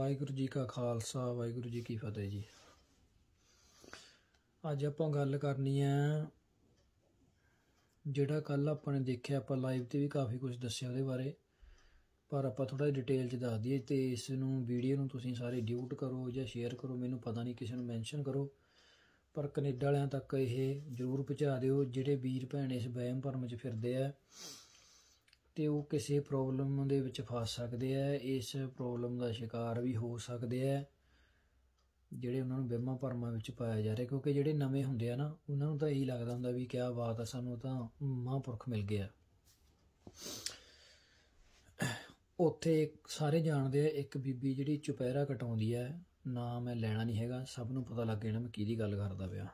ਵਾਹਿਗੁਰੂ ਜੀ ਕਾ ਖਾਲਸਾ ਵਾਹਿਗੁਰੂ ਜੀ ਕੀ ਫਤਿਹ ਜੀ ਅੱਜ ਆਪਾਂ ਗੱਲ ਕਰਨੀ ਹੈ ਜਿਹੜਾ ਕੱਲ ਆਪਾਂ ਨੇ ਦੇਖਿਆ ਆਪਾਂ ਲਾਈਵ ਤੇ ਵੀ ਕਾਫੀ ਕੁਝ ਦੱਸਿਆ ਉਹਦੇ ਬਾਰੇ ਪਰ ਆਪਾਂ ਥੋੜਾ ਡਿਟੇਲ ਚ ਦੱਸ ਦਈਏ ਤੇ ਇਸ ਨੂੰ ਵੀਡੀਓ ਨੂੰ ਤੁਸੀਂ ਸਾਰੇ ਡਿਊਟ ਕਰੋ ਜਾਂ ਸ਼ੇਅਰ ਕਰੋ ਮੈਨੂੰ ਪਤਾ ਨਹੀਂ ਕਿਸੇ ਨੂੰ ਮੈਂਸ਼ਨ ਕਰੋ ਪਰ ਕੈਨੇਡਾ ਵਾਲਿਆਂ ਤੱਕ ਇਹ ਜ਼ਰੂਰ ਪਹੁੰਚਾ ਦਿਓ ਜਿਹੜੇ ਵੀਰ ਭੈਣ ਇਸ ਵਹਿਮ ਭਰਮ 'ਚ ਫਿਰਦੇ ਆ ਤੇ ਉਹ ਕਿਸੇ ਪ੍ਰੋਬਲਮ ਦੇ ਵਿੱਚ ਫਸ ਸਕਦੇ ਆ ਇਸ ਪ੍ਰੋਬਲਮ ਦਾ ਸ਼ਿਕਾਰ ਵੀ ਹੋ ਸਕਦੇ ਆ ਜਿਹੜੇ ਉਹਨਾਂ ਨੂੰ ਵਿਮਾ ਪਰਮਾ ਵਿੱਚ ਪਾਇਆ ਜਾ ਰਿਹਾ ਕਿਉਂਕਿ ਜਿਹੜੇ ਨਵੇਂ ਹੁੰਦੇ ਆ ਨਾ ਉਹਨਾਂ ਨੂੰ ਤਾਂ ਇਹੀ ਲੱਗਦਾ ਹੁੰਦਾ ਵੀ ਕਿਆ ਬਾਤ ਆ ਸਾਨੂੰ ਤਾਂ ਮਹਾਂਪੁਰਖ ਮਿਲ ਗਿਆ ਉੱਥੇ ਸਾਰੇ ਜਾਣਦੇ ਆ ਇੱਕ ਬੀਬੀ ਜਿਹੜੀ ਚੁਪਹਿਰਾ ਕਟਾਉਂਦੀ ਆ ਨਾ ਮੈਂ ਲੈਣਾ ਨਹੀਂ ਹੈਗਾ ਸਭ ਨੂੰ ਪਤਾ ਲੱਗ ਜਾਣਾ ਮੈਂ ਕਿਹਦੀ ਗੱਲ ਕਰਦਾ ਪਿਆ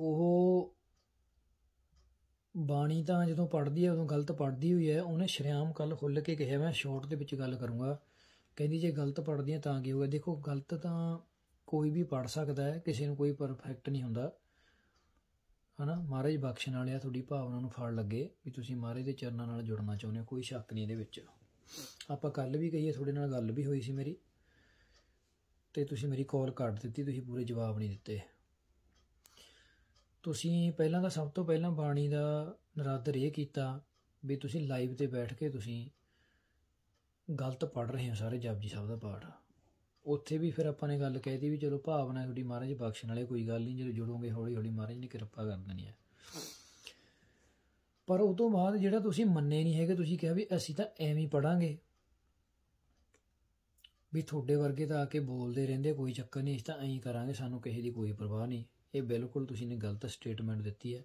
ਉਹ ਬਾਣੀ ਤਾਂ ਜਦੋਂ ਪੜਦੀ ਹੈ ਉਦੋਂ ਗਲਤ ਪੜਦੀ ਹੋਈ ਹੈ ਉਹਨੇ ਸ਼ਰਿਆਮ ਕੱਲ ਖੁੱਲ ਕੇ ਕਿਹਾ ਮੈਂ ਸ਼ਾਰਟ ਦੇ ਵਿੱਚ ਗੱਲ ਕਰੂੰਗਾ ਕਹਿੰਦੀ ਜੇ ਗਲਤ ਪੜਦੀ ਹੈ ਤਾਂ ਕੀ ਹੋਗਾ ਦੇਖੋ ਗਲਤ ਤਾਂ ਕੋਈ ਵੀ ਪੜ ਸਕਦਾ ਹੈ ਕਿਸੇ ਨੂੰ ਕੋਈ ਪਰਫੈਕਟ ਨਹੀਂ ਹੁੰਦਾ ਹਨਾ ਮਹਾਰਾਜ ਬਖਸ਼ਣ ਵਾਲਿਆ ਤੁਹਾਡੀ ਭਾਵਨਾ ਨੂੰ ਫੜ ਲੱਗੇ ਵੀ ਤੁਸੀਂ ਮਹਾਰਾਜ ਦੇ ਚਰਨਾਂ ਨਾਲ ਜੁੜਨਾ ਚਾਹੁੰਦੇ ਹੋ ਕੋਈ ਸ਼ੱਕ ਨਹੀਂ ਇਹਦੇ ਵਿੱਚ ਆਪਾਂ ਕੱਲ ਵੀ ਕਹੀਏ ਤੁਹਾਡੇ ਨਾਲ ਗੱਲ ਵੀ ਹੋਈ ਸੀ ਮੇਰੀ ਤੇ ਤੁਸੀਂ ਮੇਰੀ ਕਾਲ ਕੱਟ ਦਿੱਤੀ ਤੁਸੀਂ ਪੂਰੇ ਜਵਾਬ ਨਹੀਂ ਦਿੱਤੇ ਤੁਸੀਂ ਪਹਿਲਾਂ ਤਾਂ ਸਭ ਤੋਂ ਪਹਿਲਾਂ ਬਾਣੀ ਦਾ ਨਰਾਦਰ ਇਹ ਕੀਤਾ ਵੀ ਤੁਸੀਂ ਲਾਈਵ ਤੇ ਬੈਠ ਕੇ ਤੁਸੀਂ ਗਲਤ ਪੜ ਰਹੇ ਹੋ ਸਾਰੇ ਜਪਜੀ ਸਾਹਿਬ ਦਾ ਪਾਠ ਉੱਥੇ ਵੀ ਫਿਰ ਆਪਾਂ ਨੇ ਗੱਲ ਕਹਿਤੀ ਵੀ ਚਲੋ ਭਾਵਨਾ ਤੁਹਾਡੀ ਮਹਾਰਾਜ ਬਖਸ਼ਣ ਵਾਲੇ ਕੋਈ ਗੱਲ ਨਹੀਂ ਜਦੋਂ ਜੁੜੋਗੇ ਹੌਲੀ ਹੌਲੀ ਮਹਾਰਾਜ ਨੇ ਕਿਰਪਾ ਕਰ ਦੇਣੀ ਹੈ ਪਰ ਉਸ ਤੋਂ ਬਾਅਦ ਜਿਹੜਾ ਤੁਸੀਂ ਮੰਨੇ ਨਹੀਂ ਹੈਗੇ ਤੁਸੀਂ ਕਿਹਾ ਵੀ ਅਸੀਂ ਤਾਂ ਐਵੇਂ ਹੀ ਪੜਾਂਗੇ ਵੀ ਤੁਹਾਡੇ ਵਰਗੇ ਤਾਂ ਆ ਕੇ ਬੋਲਦੇ ਰਹਿੰਦੇ ਕੋਈ ਚੱਕਰ ਨਹੀਂ ਅਸੀਂ ਤਾਂ ਐਂ ਕਰਾਂਗੇ ਸਾਨੂੰ ਕਿਸੇ ਦੀ ਕੋਈ ਪਰਵਾਹ ਨਹੀਂ ਇਹ ਬਿਲਕੁਲ ਤੁਸੀਂ ਨੇ ਗਲਤ ਸਟੇਟਮੈਂਟ ਦਿੱਤੀ ਹੈ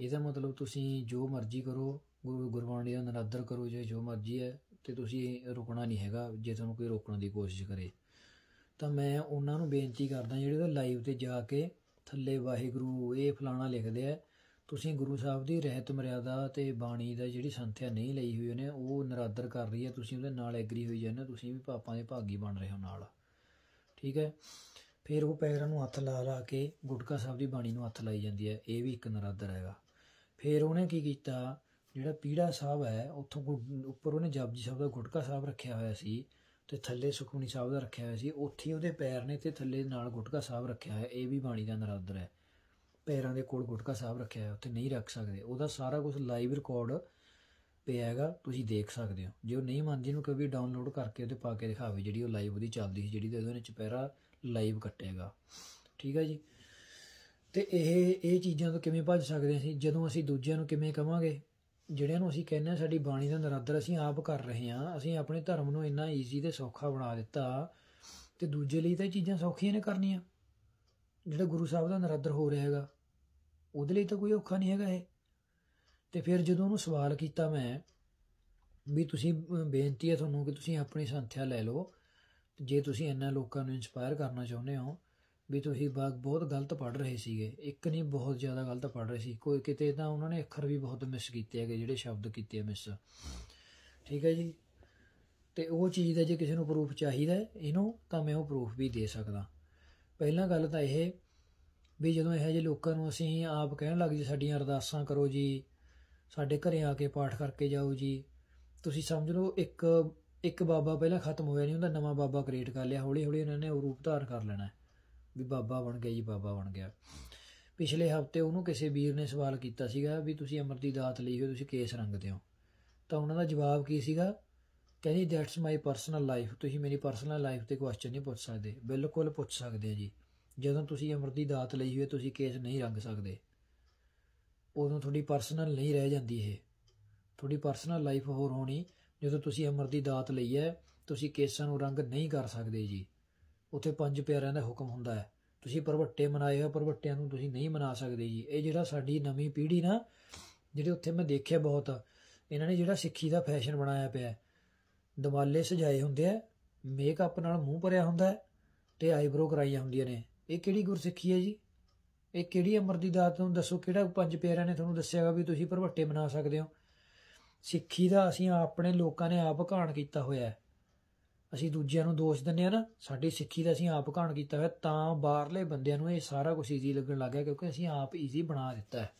ਇਹਦਾ ਮਤਲਬ ਤੁਸੀਂ ਜੋ ਮਰਜ਼ੀ ਕਰੋ ਗੁਰੂ ਗੁਰਬਾਣੀ ਦਾ ਨਿਰਾਦਰ ਕਰੋ ਜੇ ਜੋ ਮਰਜ਼ੀ ਹੈ ਤੇ ਤੁਸੀਂ ਰੁਕਣਾ ਨਹੀਂ ਹੈਗਾ ਜੇ ਤੁਹਾਨੂੰ ਕੋਈ ਰੋਕਣ ਦੀ ਕੋਸ਼ਿਸ਼ ਕਰੇ ਤਾਂ ਮੈਂ ਉਹਨਾਂ ਨੂੰ ਬੇਨਤੀ ਕਰਦਾ ਜਿਹੜੇ ਤਾਂ ਲਾਈਵ ਤੇ ਜਾ ਕੇ ਥੱਲੇ ਵਾਹਿਗੁਰੂ ਇਹ ਫਲਾਣਾ ਲਿਖਦੇ ਆ ਤੁਸੀਂ ਗੁਰੂ ਸਾਹਿਬ ਦੀ ਰਹਿਤ ਮਰਿਆਦਾ ਤੇ ਬਾਣੀ ਦਾ ਜਿਹੜੀ ਸੰਥਿਆ ਨਹੀਂ ਲਈ ਹੋਈ ਉਹਨੇ ਉਹ ਨਿਰਾਦਰ ਕਰ ਰਹੀ ਹੈ ਤੁਸੀਂ ਉਹਦੇ ਨਾਲ ਐਗਰੀ ਹੋਈ ਜਾਂਦੇ ਤੁਸੀਂ ਵੀ ਪਾਪਾਂ ਦੇ ਭਾਗੀ ਬਣ ਰਹੇ ਹੋ ਨਾਲ ਠੀਕ ਹੈ ਫਿਰ ਉਹ ਪੈਰਾਂ ਨੂੰ ਹੱਥ ਲਾ ਲਾ ਕੇ ਗੁਟਕਾ ਸਾਹਿਬ ਦੀ ਬਾਣੀ ਨੂੰ ਹੱਥ ਲਾਈ ਜਾਂਦੀ ਹੈ ਇਹ ਵੀ ਇੱਕ ਨਰਾਦਰ ਹੈਗਾ ਫਿਰ ਉਹਨੇ ਕੀ ਕੀਤਾ ਜਿਹੜਾ ਪੀੜਾ ਸਾਹਿਬ ਹੈ ਉੱਥੋਂ ਉੱਪਰ ਉਹਨੇ ਜਪਜੀ ਸਾਹਿਬ ਦਾ ਗੁਟਕਾ ਸਾਹਿਬ ਰੱਖਿਆ ਹੋਇਆ ਸੀ ਤੇ ਥੱਲੇ ਸੁਖਮਨੀ ਸਾਹਿਬ ਦਾ ਰੱਖਿਆ ਹੋਇਆ ਸੀ ਉੱਥੇ ਉਹਦੇ ਪੈਰ ਨੇ ਤੇ ਥੱਲੇ ਨਾਲ ਗੁਟਕਾ ਸਾਹਿਬ ਰੱਖਿਆ ਹੈ ਇਹ ਵੀ ਬਾਣੀ ਦਾ ਨਰਾਦਰ ਹੈ ਪੈਰਾਂ ਦੇ ਕੋਲ ਗੁਟਕਾ ਸਾਹਿਬ ਰੱਖਿਆ ਹੈ ਉੱਥੇ ਨਹੀਂ ਰੱਖ ਸਕਦੇ ਉਹਦਾ ਸਾਰਾ ਕੁਝ ਲਾਈਵ ਰਿਕਾਰਡ ਪਿਆ ਹੈਗਾ ਤੁਸੀਂ ਦੇਖ ਸਕਦੇ ਹੋ ਜੇ ਉਹ ਨਹੀਂ ਮੰਨਦੀ ਨੂੰ ਕਦੇ ਡਾਊਨਲੋਡ ਕਰਕੇ ਉਹਦੇ ਪਾ ਕੇ ਦਿਖਾਵੇ ਜਿਹੜੀ ਉਹ ਲਾਈਵ ਉਹਦੀ ਚੱਲਦੀ ਸੀ ਜਿਹੜੀ ਤੇ ਉਹਨੇ ਚਪੈਰਾ ਲਾਈਵ ਕੱਟੇਗਾ ਠੀਕ ਹੈ ਜੀ ਤੇ ਇਹ ਇਹ ਚੀਜ਼ਾਂ ਤੋਂ ਕਿਵੇਂ ਭੱਜ ਸਕਦੇ ਅਸੀਂ ਜਦੋਂ ਅਸੀਂ ਦੂਜਿਆਂ ਨੂੰ ਕਿਵੇਂ ਕਵਾਂਗੇ ਜਿਹੜਿਆਂ ਨੂੰ ਅਸੀਂ ਕਹਿੰਦੇ ਆ ਸਾਡੀ ਬਾਣੀ ਦਾ ਨਰਾਦਰ ਅਸੀਂ ਆਪ ਕਰ ਰਹੇ ਹਾਂ ਅਸੀਂ ਆਪਣੇ ਧਰਮ ਨੂੰ ਇੰਨਾ ਈਜ਼ੀ ਤੇ ਸੌਖਾ ਬਣਾ ਦਿੱਤਾ ਤੇ ਦੂਜੇ ਲਈ ਤਾਂ ਇਹ ਚੀਜ਼ਾਂ ਸੌਖੀਆਂ ਨੇ ਕਰਨੀਆਂ ਜਿਹੜਾ ਗੁਰੂ ਸਾਹਿਬ ਦਾ ਨਰਾਦਰ ਹੋ ਰਿਹਾ ਹੈਗਾ ਉਹਦੇ ਲਈ ਤਾਂ ਕੋਈ ਔਖਾ ਨਹੀਂ ਹੈਗਾ ਇਹ ਤੇ ਫਿਰ ਜਦੋਂ ਉਹਨੂੰ ਸਵਾਲ ਕੀਤਾ ਮੈਂ ਵੀ ਤੁਸੀਂ ਬੇਨਤੀ ਹੈ ਤੁਹਾਨੂੰ ਕਿ ਤੁਸੀਂ ਆਪਣੀ ਸੰਥਿਆ ਲੈ ਲਓ ਜੇ ਤੁਸੀਂ ਇੰਨਾ ਲੋਕਾਂ ਨੂੰ ਇਨਸਪਾਇਰ ਕਰਨਾ ਚਾਹੁੰਦੇ ਹੋ ਵੀ ਤੁਸੀਂ ਬਾਗ ਬਹੁਤ ਗਲਤ ਪੜ ਰਹੇ ਸੀਗੇ ਇੱਕ ਨਹੀਂ ਬਹੁਤ ਜ਼ਿਆਦਾ ਗਲਤ ਪੜ ਰਹੇ ਸੀ ਕੋਈ ਕਿਤੇ ਤਾਂ ਉਹਨਾਂ ਨੇ ਅੱਖਰ ਵੀ ਬਹੁਤ ਮਿਸ ਕੀਤੇ ਹੈਗੇ ਜਿਹੜੇ ਸ਼ਬਦ ਕੀਤੇ ਮਿਸ ਠੀਕ ਹੈ ਜੀ ਤੇ ਉਹ ਚੀਜ਼ ਦਾ ਜੇ ਕਿਸੇ ਨੂੰ ਪ੍ਰੂਫ ਚਾਹੀਦਾ ਇਹਨੂੰ ਤਾਂ ਮੈਂ ਉਹ ਪ੍ਰੂਫ ਵੀ ਦੇ ਸਕਦਾ ਪਹਿਲਾਂ ਗੱਲ ਤਾਂ ਇਹ ਵੀ ਜਦੋਂ ਇਹੋ ਜਿਹੇ ਲੋਕਾਂ ਨੂੰ ਅਸੀਂ ਆਪ ਕਹਿਣ ਲੱਗ ਜੀ ਸਾਡੀਆਂ ਅਰਦਾਸਾਂ ਕਰੋ ਜੀ ਸਾਡੇ ਘਰੇ ਆ ਕੇ ਪਾਠ ਕਰਕੇ ਜਾਓ ਜੀ ਤੁਸੀਂ ਸਮਝ ਲਓ ਇੱਕ ਇੱਕ ਬਾਬਾ ਪਹਿਲਾਂ ਖਤਮ ਹੋਇਆ ਨਹੀਂ ਹੁੰਦਾ ਨਵਾਂ ਬਾਬਾ ਕ੍ਰੀਏਟ ਕਰ ਲਿਆ ਹੌਲੀ ਹੌਲੀ ਉਹਨਾਂ ਨੇ ਉਹ ਰੂਪ ਧਾਰ ਕਰ ਲੈਣਾ ਵੀ ਬਾਬਾ ਬਣ ਗਿਆ ਜੀ ਬਾਬਾ ਬਣ ਗਿਆ ਪਿਛਲੇ ਹਫਤੇ ਉਹਨੂੰ ਕਿਸੇ ਵੀਰ ਨੇ ਸਵਾਲ ਕੀਤਾ ਸੀਗਾ ਵੀ ਤੁਸੀਂ ਅਮਰ ਦੀ ਦਾਤ ਲਈ ਹੋ ਤੁਸੀਂ ਕੇਸ ਰੰਗਦੇ ਹੋ ਤਾਂ ਉਹਨਾਂ ਦਾ ਜਵਾਬ ਕੀ ਸੀਗਾ ਕਹਿੰਦੀ ਦੈਟਸ ਮਾਈ ਪਰਸਨਲ ਲਾਈਫ ਤੁਸੀਂ ਮੇਰੀ ਪਰਸਨਲ ਲਾਈਫ ਤੇ ਕੁਐਸਚਨ ਨਹੀਂ ਪੁੱਛ ਸਕਦੇ ਬਿਲਕੁਲ ਪੁੱਛ ਸਕਦੇ ਜੀ ਜਦੋਂ ਤੁਸੀਂ ਅਮਰ ਦੀ ਦਾਤ ਲਈ ਹੋਏ ਤੁਸੀਂ ਕੇਸ ਨਹੀਂ ਰੰਗ ਸਕਦੇ ਉਦੋਂ ਤੁਹਾਡੀ ਪਰਸਨਲ ਨਹੀਂ ਰਹਿ ਜਾਂਦੀ ਇਹ ਤੁਹਾਡੀ ਪਰਸਨਲ ਲਾਈਫ ਹੋਰ ਹੋਣੀ ਜਦੋਂ ਤੁਸੀਂ ਅਮਰ ਦੀ ਦਾਤ ਲਈ ਹੈ ਤੁਸੀਂ ਕੇਸਾਂ ਨੂੰ ਰੰਗ ਨਹੀਂ ਕਰ ਸਕਦੇ ਜੀ ਉੱਥੇ ਪੰਜ ਪਿਆਰਿਆਂ ਦਾ ਹੁਕਮ ਹੁੰਦਾ ਹੈ ਤੁਸੀਂ ਪਰਵੱਟੇ ਮਨਾਏ ਹੋ ਪਰਵੱਟਿਆਂ ਨੂੰ ਤੁਸੀਂ ਨਹੀਂ ਮਨਾ ਸਕਦੇ ਜੀ ਇਹ ਜਿਹੜਾ ਸਾਡੀ ਨਵੀਂ ਪੀੜ੍ਹੀ ਨਾ ਜਿਹੜੇ ਉੱਥੇ ਮੈਂ ਦੇਖਿਆ ਬਹੁਤ ਇਹਨਾਂ ਨੇ ਜਿਹੜਾ ਸਿੱਖੀ ਦਾ ਫੈਸ਼ਨ ਬਣਾਇਆ ਪਿਆ ਦਿਵਾਲੇ ਸਜਾਏ ਹੁੰਦੇ ਆ ਮੇਕਅਪ ਨਾਲ ਮੂੰਹ ਭਰਿਆ ਹੁੰਦਾ ਤੇ ਆਈਬ੍ਰੋ ਕਰਾਈਆਂ ਹੁੰਦੀਆਂ ਨੇ ਇਹ ਕਿਹੜੀ ਗੁਰਸਿੱਖੀ ਹੈ ਜੀ ਇਹ ਕਿਹੜੀ ਅਮਰ ਦੀ ਦਾਤ ਨੂੰ ਦੱਸੋ ਕਿਹੜਾ ਪੰਜ ਪਿਆਰਿਆਂ ਨੇ ਤੁਹਾਨੂੰ ਦੱਸਿਆਗਾ ਵੀ ਤੁਸੀਂ ਪਰਵੱਟੇ ਮਨਾ ਸਕਦੇ ਹੋ ਸਿੱਖੀ ਦਾ ਅਸੀਂ ਆਪਣੇ ਲੋਕਾਂ ਨੇ ਆਪ ਘਾਣ ਕੀਤਾ ਹੋਇਆ ਹੈ ਅਸੀਂ ਦੂਜਿਆਂ ਨੂੰ ਦੋਸ਼ ਦਿੰਨੇ ਆ ਨਾ ਸਾਡੀ ਸਿੱਖੀ ਦਾ ਅਸੀਂ ਆਪ ਘਾਣ ਕੀਤਾ ਹੋਇਆ ਤਾਂ ਬਾਹਰਲੇ ਬੰਦਿਆਂ ਨੂੰ ਇਹ ਸਾਰਾ ਕੁਝ ਈਜ਼ੀ ਲੱਗਣ ਲੱਗ ਗਿਆ ਕਿਉਂਕਿ ਅਸੀਂ ਆਪ ਈਜ਼ੀ ਬਣਾ ਦਿੱਤਾ ਹੈ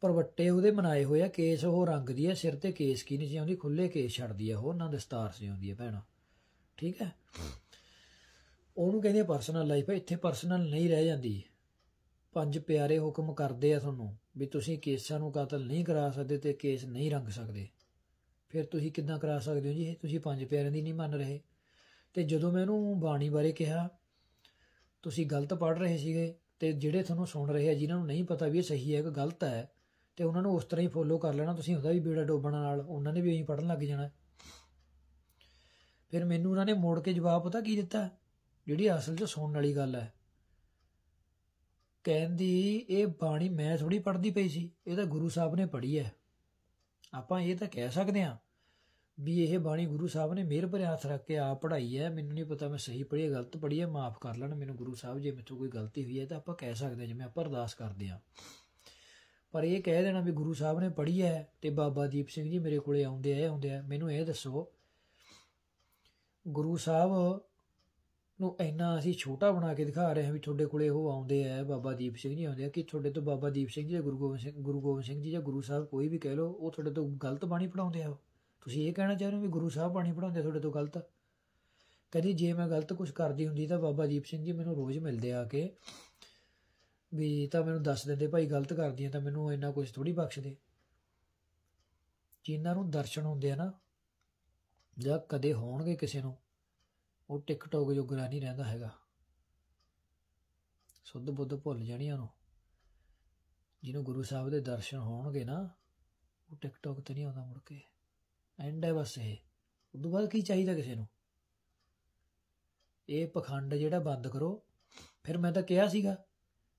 ਪਰਵੱਟੇ ਉਹਦੇ ਬਣਾਏ ਹੋਏ ਆ ਕੇਸ ਉਹ ਰੰਗ ਦੀ ਆ ਸਿਰ ਤੇ ਕੇਸ ਕੀ ਨਹੀਂ ਜੀ ਆਉਂਦੀ ਖੁੱਲੇ ਕੇਸ ਛੱਡਦੀ ਆ ਉਹ ਨਾ ਦਸਤਾਰ ਸੀ ਆਉਂਦੀ ਆ ਭੈਣਾ ਠੀਕ ਹੈ ਉਹਨੂੰ ਕਹਿੰਦੇ ਪਰਸਨਲ ਲਾਈਫ ਹੈ ਇੱਥੇ ਪਰਸਨਲ ਨਹੀਂ ਰਹਿ ਜਾਂਦੀ ਪੰਜ ਪਿਆਰੇ ਹੁਕਮ ਕਰਦੇ ਆ ਤੁਹਾਨੂੰ ਵੀ ਤੁਸੀਂ ਕੇਸਾਂ ਨੂੰ ਕਤਲ ਨਹੀਂ ਕਰਾ ਸਕਦੇ ਤੇ ਕੇਸ ਨਹੀਂ ਰੰਗ ਸਕਦੇ ਫਿਰ ਤੁਸੀਂ ਕਿੱਦਾਂ ਕਰਾ ਸਕਦੇ ਹੋ ਜੀ ਤੁਸੀਂ ਪੰਜ ਪਿਆਰਿਆਂ ਦੀ ਨਹੀਂ ਮੰਨ ਰਹੇ ਤੇ ਜਦੋਂ ਮੈਂ ਉਹਨੂੰ ਬਾਣੀ ਬਾਰੇ ਕਿਹਾ ਤੁਸੀਂ ਗਲਤ ਪੜ ਰਹੇ ਸੀਗੇ ਤੇ ਜਿਹੜੇ ਤੁਹਾਨੂੰ ਸੁਣ ਰਹੇ ਆ ਜਿਨ੍ਹਾਂ ਨੂੰ ਨਹੀਂ ਪਤਾ ਵੀ ਇਹ ਸਹੀ ਹੈ ਕਿ ਗਲਤ ਹੈ ਤੇ ਉਹਨਾਂ ਨੂੰ ਉਸ ਤਰ੍ਹਾਂ ਹੀ ਫੋਲੋ ਕਰ ਲੈਣਾ ਤੁਸੀਂ ਉਹਦਾ ਵੀ ਬੇੜਾ ਡੋਬਣ ਨਾਲ ਉਹਨਾਂ ਨੇ ਵੀ ਉਹੀ ਪੜਨ ਲੱਗ ਜਾਣਾ ਫਿਰ ਮੈਨੂੰ ਉਹਨਾਂ ਨੇ ਮੋੜ ਕੇ ਜਵਾਬ ਪਤਾ ਕੀ ਦਿੱਤਾ ਜਿਹੜੀ ਅਸਲ 'ਚ ਸੁਣਨ ਵਾਲੀ ਗੱਲ ਹੈ ਕਹਿੰਦੀ ਇਹ ਬਾਣੀ ਮੈਂ ਥੋੜੀ ਪੜਦੀ ਪਈ ਸੀ ਇਹ ਤਾਂ ਗੁਰੂ ਸਾਹਿਬ ਨੇ ਪੜੀ ਹੈ ਆਪਾਂ ਇਹ ਤਾਂ ਕਹਿ ਸਕਦੇ ਆ ਵੀ ਇਹ ਬਾਣੀ ਗੁਰੂ ਸਾਹਿਬ ਨੇ ਮਿਹਰ ਭਰਿਆ ਹੱਥ ਰੱਖ ਕੇ ਆ ਪੜਾਈ ਹੈ ਮੈਨੂੰ ਨਹੀਂ ਪਤਾ ਮੈਂ ਸਹੀ ਪੜੀ ਹੈ ਗਲਤ ਪੜੀ ਹੈ ਮਾਫ ਕਰ ਲੈਣ ਮੈਨੂੰ ਗੁਰੂ ਸਾਹਿਬ ਜੇ ਮੇਥੋਂ ਕੋਈ ਗਲਤੀ ਹੋਈ ਹੈ ਤਾਂ ਆਪਾਂ ਕਹਿ ਸਕਦੇ ਜਿਵੇਂ ਆਪਾਂ ਅਰਦਾਸ ਕਰਦੇ ਆ ਪਰ ਇਹ ਕਹਿ ਦੇਣਾ ਵੀ ਗੁਰੂ ਸਾਹਿਬ ਨੇ ਪੜੀ ਹੈ ਤੇ ਬਾਬਾ ਦੀਪ ਸਿੰਘ ਜੀ ਮੇਰੇ ਕੋਲੇ ਆਉਂਦੇ ਆਏ ਹੁੰਦੇ ਆ ਮੈਨੂੰ ਇਹ ਦੱਸੋ ਗੁਰੂ ਸਾਹਿਬ ਨੂੰ ਇੰਨਾ ਅਸੀਂ ਛੋਟਾ ਬਣਾ ਕੇ ਦਿਖਾ ਰਹੇ ਹਾਂ ਵੀ ਤੁਹਾਡੇ ਕੋਲੇ ਉਹ ਆਉਂਦੇ ਆ ਬਾਬਾ ਦੀਪ ਸਿੰਘ ਜੀ ਆਉਂਦੇ ਆ ਕਿ ਤੁਹਾਡੇ ਤੋਂ ਬਾਬਾ ਦੀਪ ਸਿੰਘ ਜੀ ਜਾਂ ਗੁਰੂ ਗੋਬਿੰਦ ਸਿੰਘ ਗੁਰੂ ਗੋਬਿੰਦ ਸਿੰਘ ਜੀ ਜਾਂ ਗੁਰੂ ਸਾਹਿਬ ਕੋਈ ਵੀ ਕਹਿ ਲਓ ਉਹ ਤੁਹਾਡੇ ਤੋਂ ਗਲਤ ਬਾਣੀ ਪੜਾਉਂਦੇ ਆ ਤੁਸੀਂ ਇਹ ਕਹਿਣਾ ਚਾਹ ਰਹੇ ਹੋ ਵੀ ਗੁਰੂ ਸਾਹਿਬ ਬਾਣੀ ਪੜਾਉਂਦੇ ਤੁਹਾਡੇ ਤੋਂ ਗਲਤ ਕਦੀ ਜੇ ਮੈਂ ਗਲਤ ਕੁਝ ਕਰਦੀ ਹੁੰਦੀ ਤਾਂ ਬਾਬਾ ਦੀਪ ਸਿੰਘ ਜੀ ਮੈਨੂੰ ਰੋਜ਼ ਮਿਲਦੇ ਆ ਕੇ ਵੀ ਤਾਂ ਮੈਨੂੰ ਦੱਸ ਦਿੰਦੇ ਭਾਈ ਗਲਤ ਕਰਦੀ ਆ ਤਾਂ ਮੈਨੂੰ ਇੰਨਾ ਕੁਝ ਥੋੜੀ ਬਖਸ਼ ਦੇ ਜਿਨ੍ਹਾਂ ਨੂੰ ਦਰਸ਼ਨ ਹੁੰਦੇ ਆ ਨਾ ਜਾਂ ਕਦੇ ਹੋਣਗੇ ਕਿਸੇ ਨੂੰ ਉਹ ਟਿਕਟੋਕ ਜੋਗਰਾ ਨਹੀਂ ਰਹਿੰਦਾ ਹੈਗਾ ਸੁੱਧ ਬੁੱਧ ਭੁੱਲ ਜਾਣੀ ਉਹਨੂੰ ਜਿਹਨੂੰ ਗੁਰੂ ਸਾਹਿਬ ਦੇ ਦਰਸ਼ਨ ਹੋਣਗੇ ਨਾ ਉਹ ਟਿਕਟੋਕ ਤੇ ਨਹੀਂ ਆਉਂਦਾ ਮੁੜ ਕੇ ਐਂਡ ਹੈ ਬਸ ਇਹ ਉਦੋਂ ਬਾਅਦ ਕੀ ਚਾਹੀਦਾ ਕਿਸੇ ਨੂੰ ਇਹ ਪਖੰਡ ਜਿਹੜਾ ਬੰਦ ਕਰੋ ਫਿਰ ਮੈਂ ਤਾਂ ਕਿਹਾ ਸੀਗਾ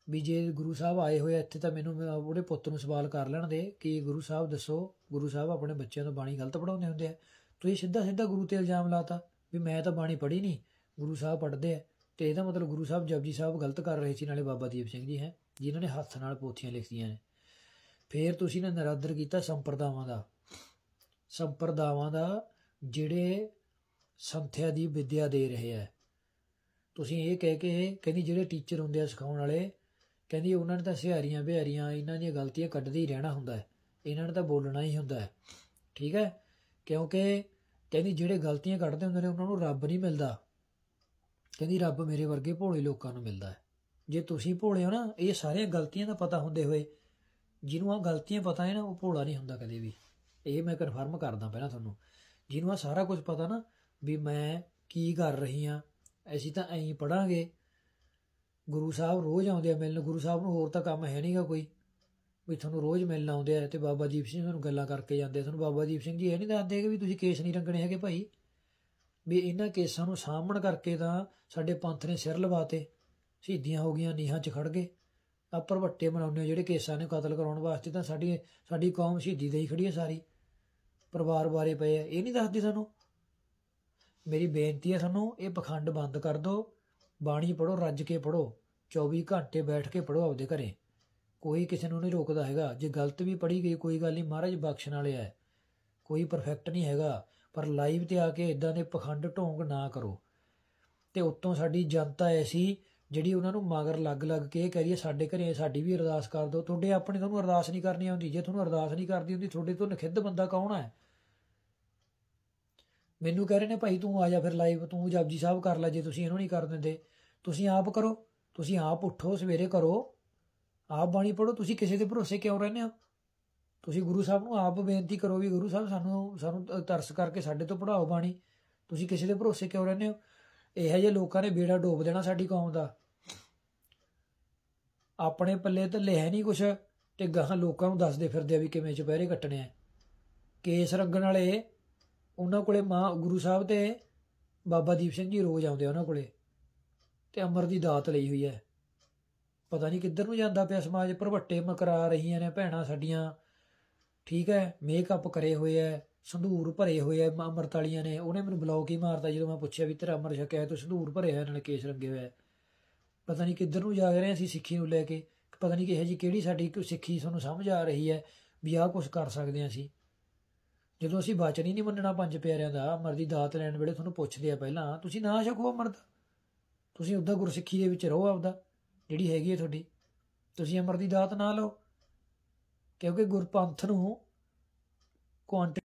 ਵੀ ਜੇ ਗੁਰੂ ਸਾਹਿਬ ਆਏ ਹੋਏ ਇੱਥੇ ਤਾਂ ਮੈਨੂੰ ਉਹਦੇ ਪੁੱਤ ਨੂੰ ਸਵਾਲ ਕਰ ਲੈਣ ਦੇ ਕਿ ਗੁਰੂ ਸਾਹਿਬ ਦੱਸੋ ਗੁਰੂ ਸਾਹਿਬ ਆਪਣੇ ਬੱਚਿਆਂ ਨੂੰ ਬਾਣੀ ਗਲਤ ਪੜਾਉਂਦੇ ਹੁੰਦੇ ਆ ਤੁਸੀਂ ਸਿੱਧਾ ਸਿੱਧਾ ਗੁਰੂ ਤੇ ਇਲਜ਼ਾਮ ਲਾਤਾ ਵੀ ਮੈਂ ਤਾਂ ਬਾਣੀ ਪੜ੍ਹੀ ਨਹੀਂ ਗੁਰੂ ਸਾਹਿਬ ਪੜ੍ਹਦੇ ਆ ਤੇ ਇਹਦਾ ਮਤਲਬ ਗੁਰੂ ਸਾਹਿਬ ਜਪਜੀ ਸਾਹਿਬ ਗਲਤ ਕਰ ਰਹੇ ਸੀ ਨਾਲੇ ਬਾਬਾ ਦੀਪ ਸਿੰਘ ਜੀ ਹੈ ਜਿਨ੍ਹਾਂ ਨੇ ਹੱਥ ਨਾਲ ਪੋਥੀਆਂ ਲਿਖੀਆਂ ਨੇ ਫੇਰ ਤੁਸੀਂ ਨੇ ਨਰਾਦਰ ਕੀਤਾ ਸੰਪਰਦਾਵਾਂ ਦਾ ਸੰਪਰਦਾਵਾਂ ਦਾ ਜਿਹੜੇ ਸੰਥਿਆ ਦੀ ਵਿਦਿਆ ਦੇ ਰਹੇ ਆ ਤੁਸੀਂ ਇਹ ਕਹਿ ਕੇ ਕਹਿੰਦੀ ਜਿਹੜੇ ਟੀਚਰ ਹੁੰਦੇ ਆ ਸਿਖਾਉਣ ਵਾਲੇ ਕਹਿੰਦੀ ਉਹਨਾਂ ਨੇ ਤਾਂ ਸਿਹਾਰੀਆਂ ਬਿਹਾਰੀਆਂ ਇਹਨਾਂ ਦੀਆਂ ਗਲਤੀਆਂ ਕੱਢਦੇ ਹੀ ਰਹਿਣਾ ਹੁੰਦਾ ਹੈ ਇਹਨਾਂ ਨੇ ਤਾਂ ਬੋਲਣਾ ਹੀ ਹੁੰਦਾ ਹੈ ਠੀਕ ਹੈ ਕਿਉਂਕਿ ਕਹਿੰਦੀ ਜਿਹੜੇ ਗਲਤੀਆਂ ਕੱਢਦੇ ਹੁੰਦੇ ਨੇ ਉਹਨਾਂ ਨੂੰ ਰੱਬ ਨਹੀਂ ਮਿਲਦਾ ਕਹਿੰਦੀ ਰੱਬ ਮੇਰੇ ਵਰਗੇ ਭੋਲੇ ਲੋਕਾਂ ਨੂੰ ਮਿਲਦਾ ਹੈ ਜੇ ਤੁਸੀਂ ਭੋਲੇ ਹੋ ਨਾ ਇਹ ਸਾਰੀਆਂ ਗਲਤੀਆਂ ਦਾ ਪਤਾ ਹੁੰਦੇ ਹੋਏ ਜਿਹਨੂੰ ਆ ਗਲਤੀਆਂ ਪਤਾ ਹੈ ਨਾ ਉਹ ਭੋਲਾ ਨਹੀਂ ਹੁੰਦਾ ਕਦੇ ਵੀ ਇਹ ਮੈਂ ਕਨਫਰਮ ਕਰਦਾ ਪਹਿਲਾਂ ਤੁਹਾਨੂੰ ਜਿਹਨੂੰ ਆ ਸਾਰਾ ਕੁਝ ਪਤਾ ਨਾ ਵੀ ਮੈਂ ਕੀ ਕਰ ਰਹੀ ਆ ਅਸੀਂ ਤਾਂ ਐਂ ਪੜਾਂਗੇ ਗੁਰੂ ਸਾਹਿਬ ਰੋਜ਼ ਆਉਂਦੇ ਆ ਮਿਲਣ ਗੁਰੂ ਸਾਹਿਬ ਨੂੰ ਹੋਰ ਤਾਂ ਕੰਮ ਹੈ ਨਹੀਂਗਾ ਕੋਈ ਵੀ ਤੁਹਾਨੂੰ ਰੋਜ਼ ਮਿਲਣ ਆਉਂਦੇ ਆ ਤੇ ਬਾਬਾ ਦੀਪ ਸਿੰਘ ਤੁਹਾਨੂੰ ਗੱਲਾਂ ਕਰਕੇ ਜਾਂਦੇ ਆ ਤੁਹਾਨੂੰ ਬਾਬਾ ਦੀਪ ਸਿੰਘ ਜੀ ਇਹ ਨਹੀਂ ਦੱਸਦੇ ਕਿ ਵੀ ਤੁਸੀਂ ਕੇਸ ਨਹੀਂ ਰੰਗਣੇ ਹੈਗੇ ਭਾਈ ਵੀ ਇਹਨਾਂ ਕੇਸਾਂ ਨੂੰ ਸਾਹਮਣ ਕਰਕੇ ਤਾਂ ਸਾਡੇ ਪੰਥ ਨੇ ਸਿਰ ਲਵਾਤੇ ਸ਼ਹੀਦੀਆਂ ਹੋ ਗਈਆਂ ਨੀਹਾਂ 'ਚ ਖੜ ਗਏ ਆ ਪਰਵੱਟੇ ਮਨਾਉਣੇ ਜਿਹੜੇ ਕੇਸਾਂ ਨੇ ਕਤਲ ਕਰਾਉਣ ਵਾਸਤੇ ਤਾਂ ਸਾਡੀ ਸਾਡੀ ਕੌਮ ਸ਼ਹੀਦੀ ਦੇ ਹੀ ਖੜੀ ਹੈ ਸਾਰੀ ਪਰਿਵਾਰ ਬਾਰੇ ਪਏ ਇਹ ਨਹੀਂ ਦੱਸਦੇ ਸਾਨੂੰ ਮੇਰੀ ਬੇਨਤੀ ਹੈ ਤੁਹਾਨੂੰ ਇਹ ਪਖੰਡ ਬੰਦ ਕਰ ਦਿਓ ਬਾਣੀ ਪੜੋ ਰੱਜ ਕੇ ਪੜੋ 24 ਘੰਟੇ ਬੈਠ ਕੇ ਪੜੋ ਆਪਦੇ ਘਰੇ ਕੋਈ ਕਿਸੇ ਨੂੰ ਨਹੀਂ ਰੋਕਦਾ ਹੈਗਾ ਜੇ ਗਲਤ ਵੀ ਪੜੀ ਗਈ ਕੋਈ ਗੱਲ ਨਹੀਂ ਮਹਾਰਾਜ ਬਖਸ਼ਣ ਵਾਲੇ ਹੈ ਕੋਈ ਪਰਫੈਕਟ ਨਹੀਂ ਹੈਗਾ ਪਰ ਲਾਈਵ ਤੇ ਆ ਕੇ ਇਦਾਂ ਦੇ ਪਖੰਡ ਢੋਂਗ ਨਾ ਕਰੋ ਤੇ ਉੱਤੋਂ ਸਾਡੀ ਜਨਤਾ ਐਸੀ ਜਿਹੜੀ ਉਹਨਾਂ ਨੂੰ ਮਗਰ ਲੱਗ-ਲੱਗ ਕੇ ਕਹਿ ਰਹੀ ਹੈ ਸਾਡੇ ਘਰੇ ਸਾਡੀ ਵੀ ਅਰਦਾਸ ਕਰ ਦਿਓ ਤੁਹਾਡੇ ਆਪਣੇ ਤੁਹਾਨੂੰ ਅਰਦਾਸ ਨਹੀਂ ਕਰਨੀ ਆਉਂਦੀ ਜੇ ਤੁਹਾਨੂੰ ਅਰਦਾਸ ਨਹੀਂ ਕਰਦੀ ਹੁੰਦੀ ਤੁਹਾਡੇ ਤੋਂ ਨਖਿੱਧ ਬੰਦਾ ਕੌਣ ਹੈ ਮੈਨੂੰ ਕਹਿ ਰਹੇ ਨੇ ਭਾਈ ਤੂੰ ਆ ਜਾ ਫਿਰ ਲਾਈਵ ਤੂੰ ਜਪਜੀ ਸਾਹਿਬ ਕਰ ਲੈ ਜੇ ਤੁਸੀਂ ਇਹਨੂੰ ਨਹੀਂ ਕਰ ਦਿੰਦੇ ਤੁਸੀਂ ਆਪ ਕਰੋ ਤੁਸੀਂ ਆਪ ਉੱਠੋ ਸਵੇਰੇ ਕਰੋ ਆਪ ਬਾਣੀ ਪੜੋ ਤੁਸੀਂ ਕਿਸੇ ਦੇ ਭਰੋਸੇ ਕਿਉਂ ਰਹਿੰਦੇ ਹੋ ਤੁਸੀਂ ਗੁਰੂ ਸਾਹਿਬ ਨੂੰ ਆਪ ਬੇਨਤੀ ਕਰੋ ਵੀ ਗੁਰੂ ਸਾਹਿਬ ਸਾਨੂੰ ਸਾਨੂੰ ਤਰਸ ਕਰਕੇ ਸਾਡੇ ਤੋਂ ਪੜਾਓ ਬਾਣੀ ਤੁਸੀਂ ਕਿਸੇ ਦੇ ਭਰੋਸੇ ਕਿਉਂ ਰਹਿੰਦੇ ਹੋ ਇਹੋ ਜਿਹੇ ਲੋਕਾਂ ਨੇ ਬੇੜਾ ਡੋਬ ਦੇਣਾ ਸਾਡੀ ਕੌਮ ਦਾ ਆਪਣੇ ਪੱਲੇ ਤੇ ਲੈ ਨਹੀਂ ਕੁਛ ਤੇ ਗਾਹਾਂ ਲੋਕਾਂ ਨੂੰ ਦੱਸਦੇ ਫਿਰਦੇ ਆ ਵੀ ਕਿਵੇਂ ਚਪਹਿਰੇ ਕੱਟਣੇ ਆ ਕੇਸ ਰੰਗਣ ਵਾਲੇ ਉਹਨਾਂ ਕੋਲੇ ਮਾਂ ਗੁਰੂ ਸਾਹਿਬ ਤੇ ਬਾਬਾ ਦੀਪ ਸਿੰਘ ਜੀ ਰੋਜ਼ ਆਉਂਦੇ ਉਹਨਾਂ ਕੋਲੇ ਤੇ ਅਮਰ ਦੀ ਦਾਤ ਲਈ ਹੋਈ ਹੈ ਪਤਾ ਨਹੀਂ ਕਿੱਧਰ ਨੂੰ ਜਾਂਦਾ ਪਿਆ ਸਮਾਜ ਪਰਵੱਟੇ ਮਕਰਾ ਰਹੀਆਂ ਨੇ ਭੈਣਾਂ ਸਾਡੀਆਂ ਠੀਕ ਹੈ ਮੇਕਅਪ ਕਰੇ ਹੋਏ ਐ ਸੰਧੂਰ ਭਰੇ ਹੋਏ ਐ ਅਮਰਤ ਵਾਲੀਆਂ ਨੇ ਉਹਨੇ ਮੈਨੂੰ ਬਲੌਕ ਹੀ ਮਾਰਤਾ ਜਦੋਂ ਮੈਂ ਪੁੱਛਿਆ ਵੀ ਤੇਰਾ ਅਮਰ ਛਕਿਆ ਤੂੰ ਸੰਧੂਰ ਭਰੇ ਹੋਏ ਨਾਲ ਕੇਸ ਰੰਗੇ ਹੋਏ ਪਤਾ ਨਹੀਂ ਕਿੱਧਰ ਨੂੰ ਜਾ ਰਹੇ ਅਸੀਂ ਸਿੱਖੀ ਨੂੰ ਲੈ ਕੇ ਪਤਾ ਨਹੀਂ ਕਿਹੋ ਜੀ ਕਿਹੜੀ ਸਾਡੀ ਸਿੱਖੀ ਤੁਹਾਨੂੰ ਸਮਝ ਆ ਰਹੀ ਹੈ ਵੀ ਆਹ ਕੁਝ ਕਰ ਸਕਦੇ ਹਾਂ ਅਸੀਂ ਜਦੋਂ ਅਸੀਂ ਬਚਨ ਹੀ ਨਹੀਂ ਮੰਨਣਾ ਪੰਜ ਪਿਆਰਿਆਂ ਦਾ ਅਮਰ ਦੀ ਦਾਤ ਲੈਣ ਵੇਲੇ ਤੁਹਾਨੂੰ ਪੁੱਛਦੇ ਆ ਪਹਿਲਾਂ ਤੁਸੀਂ ਨਾ ਸ਼ਕੋ ਅਮਰ ਤੁਸੀਂ ਉਦਾਂ ਗੁਰਸਿੱਖੀ ਦੇ ਵਿੱਚ ਰਹੋ ਆਪਦਾ ਜਿਹੜੀ ਹੈਗੀ ਹੈ ਤੁਹਾਡੀ ਤੁਸੀਂ ਅਮਰ ਦੀ ਦਾਤ ਨਾ ਲਓ ਕਿਉਂਕਿ ਗੁਰਪੰਥ ਨੂੰ ਕੁਆਂਟ